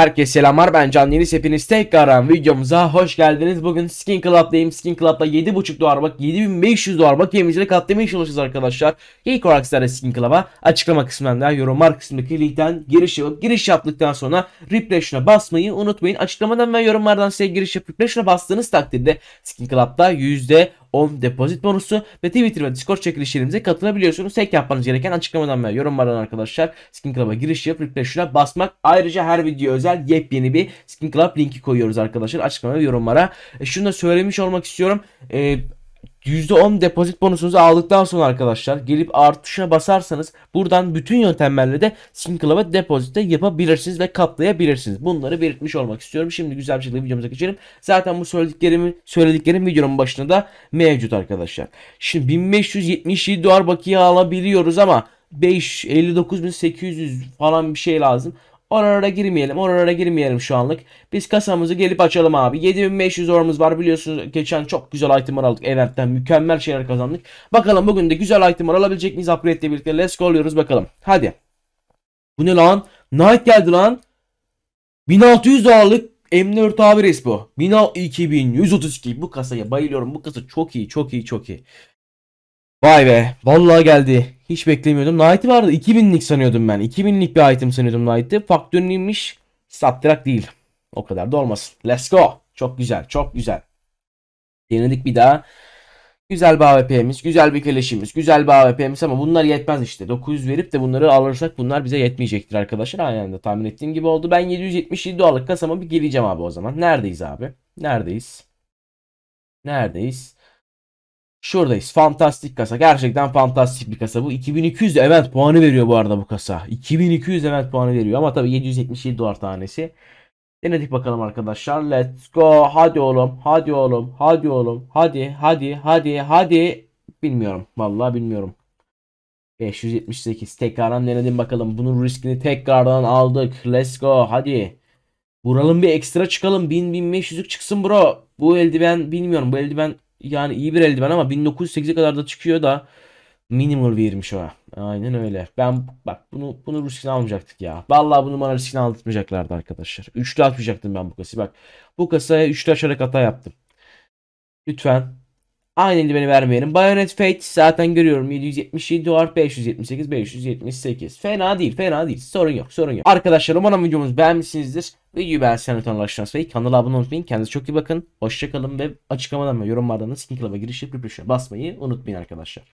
Herkese selamlar ben Can Yeniz hepiniz tekrardan videomuza hoş geldiniz. Bugün Skin Club'dayım. Skin Club'da 7.5 dolar bak 7500 dolar bak yemizle katlamaya çalışacağız arkadaşlar. İlk olarak sizlere Skin Club'a açıklama kısmında yorumlar kısmındaki linkten giriş yapıp giriş yaptıktan sonra refresh'una basmayı unutmayın. Açıklamadan ve yorumlardan size giriş yapıp refresh'una bastığınız takdirde Skin Club'da 10 depozit bonusu ve Twitter ve Discord çekilişlerimize katılabiliyorsunuz. Tek yapmanız gereken açıklamadan ve yorumlardan arkadaşlar Skin Club'a giriş yapıp refresh'e basmak. Ayrıca her video özel yepyeni bir Skin Club linki koyuyoruz arkadaşlar açıklama ve yorumlara. E, şunu da söylemiş olmak istiyorum. E, %10 depozit bonusunuzu aldıktan sonra arkadaşlar gelip artışına basarsanız buradan bütün yöntemlerle de single ve depozite yapabilirsiniz ve katlayabilirsiniz. Bunları belirtmiş olmak istiyorum. Şimdi güzel bir şekilde videomuza geçelim. Zaten bu söylediklerimi söylediklerim videonun başında da mevcut arkadaşlar. Şimdi 1577 dolar bakiye alabiliyoruz ama 5 59.800 falan bir şey lazım. Oralara girmeyelim. Oralara girmeyelim şu anlık. Biz kasamızı gelip açalım abi. 7500 orumuz var biliyorsunuz. Geçen çok güzel itemler aldık. Event'ten mükemmel şeyler kazandık. Bakalım bugün de güzel itemler alabilecek miyiz? Upgrade birlikte let's go oluyoruz bakalım. Hadi. Bu ne lan? Knight geldi lan. 1600 dolarlık M4 abi respo. bu. 2132 bu kasaya bayılıyorum. Bu kasa çok iyi çok iyi çok iyi. Vay be. Vallahi geldi. Hiç beklemiyordum. Knight'i vardı. 2000'lik sanıyordum ben. 2000'lik bir item sanıyordum Knight'i. Faktörünüymüş. Sattırak değil. O kadar da olmasın. Let's go. Çok güzel. Çok güzel. Denedik bir daha. Güzel bir AWP'miz, güzel bir keleşimiz, güzel bir AWP'miz ama bunlar yetmez işte. 900 verip de bunları alırsak bunlar bize yetmeyecektir arkadaşlar. Aynen de tahmin ettiğim gibi oldu. Ben 777 dolarlık kasama bir geleceğim abi o zaman. Neredeyiz abi? Neredeyiz? Neredeyiz? Şuradayız. Fantastik kasa. Gerçekten fantastik bir kasa bu. 2200 event puanı veriyor bu arada bu kasa. 2200 event puanı veriyor ama tabii 777 dolar tanesi. Denedik bakalım arkadaşlar. Let's go. Hadi oğlum. Hadi oğlum. Hadi oğlum. Hadi. Hadi. Hadi. Hadi. Bilmiyorum. Vallahi bilmiyorum. 578. Tekrardan denedim bakalım. Bunun riskini tekrardan aldık. Let's go. Hadi. Vuralım bir ekstra çıkalım. 1000-1500'lük çıksın bro. Bu eldiven bilmiyorum. Bu eldiven yani iyi bir eldiven ama 1908'e kadar da çıkıyor da minimal vermiş o. Aynen öyle. Ben bak bunu bunu riskini almayacaktık ya. Vallahi bunu bana riskini almayacaklardı arkadaşlar. Üçlü atmayacaktım ben bu kasayı. Bak bu kasaya üçlü açarak hata yaptım. Lütfen Aynı beni vermeyelim. Bayonet Fate zaten görüyorum. 777 dolar 578 578. Fena değil fena değil. Sorun yok sorun yok. Arkadaşlar umarım videomuz beğenmişsinizdir. Videoyu beğensen lütfen ulaştırmayı. Kanala abone olmayı. Kendinize çok iyi bakın. Hoşçakalın ve açıklamadan ve yorumlardan da Skin Club'a girişip rüpüşe basmayı unutmayın arkadaşlar.